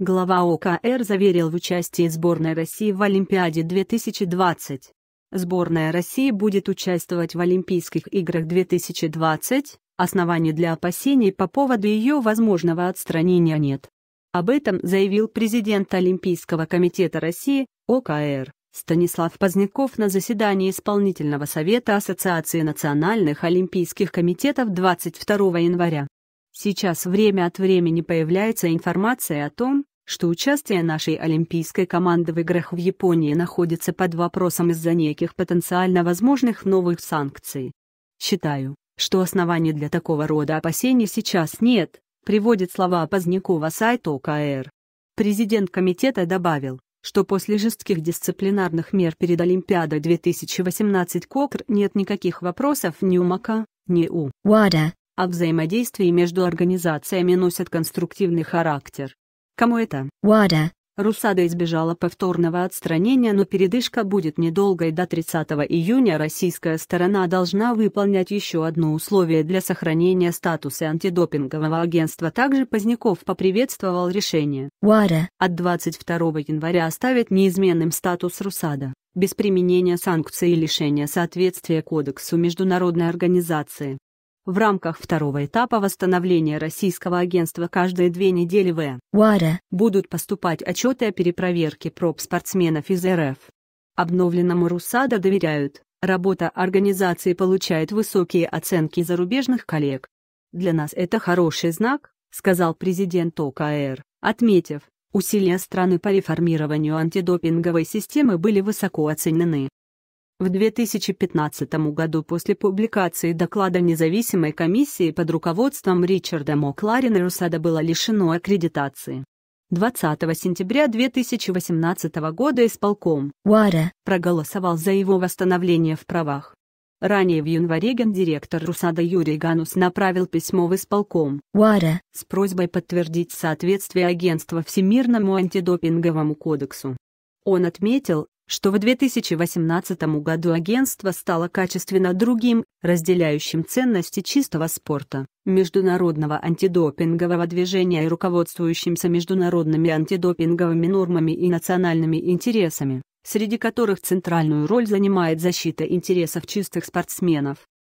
Глава ОКР заверил в участии сборной России в Олимпиаде 2020. Сборная России будет участвовать в Олимпийских играх 2020, оснований для опасений по поводу ее возможного отстранения нет. Об этом заявил президент Олимпийского комитета России ОКР Станислав Поздняков на заседании Исполнительного совета Ассоциации национальных олимпийских комитетов 22 января. Сейчас время от времени появляется информация о том, что участие нашей олимпийской команды в играх в Японии находится под вопросом из-за неких потенциально возможных новых санкций. Считаю, что оснований для такого рода опасений сейчас нет, приводит слова Позднякова сайта ОКР. Президент комитета добавил, что после жестких дисциплинарных мер перед Олимпиадой 2018 КОКР нет никаких вопросов ни у МАКа, ни у ВАДА, а взаимодействие между организациями носит конструктивный характер. Кому это? Вада. Русада избежала повторного отстранения, но передышка будет недолгой до 30 июня. Российская сторона должна выполнять еще одно условие для сохранения статуса антидопингового агентства. Также Поздняков поприветствовал решение ВАДА от 22 января оставит неизменным статус Русада без применения санкций и лишения соответствия Кодексу Международной организации в рамках второго этапа восстановления российского агентства каждые две недели в УАРА будут поступать отчеты о перепроверке проб спортсменов из РФ. Обновленному РУСАДА доверяют, работа организации получает высокие оценки зарубежных коллег. Для нас это хороший знак, сказал президент ОКР, отметив, усилия страны по реформированию антидопинговой системы были высоко оценены. В 2015 году после публикации доклада независимой комиссии под руководством Ричарда Мокларина Русада было лишено аккредитации. 20 сентября 2018 года исполком Уара проголосовал за его восстановление в правах. Ранее в январе гендиректор Русада Юрий Ганус направил письмо в исполком Уара с просьбой подтвердить соответствие агентства Всемирному антидопинговому кодексу. Он отметил, что в 2018 году агентство стало качественно другим, разделяющим ценности чистого спорта, международного антидопингового движения и руководствующимся международными антидопинговыми нормами и национальными интересами, среди которых центральную роль занимает защита интересов чистых спортсменов.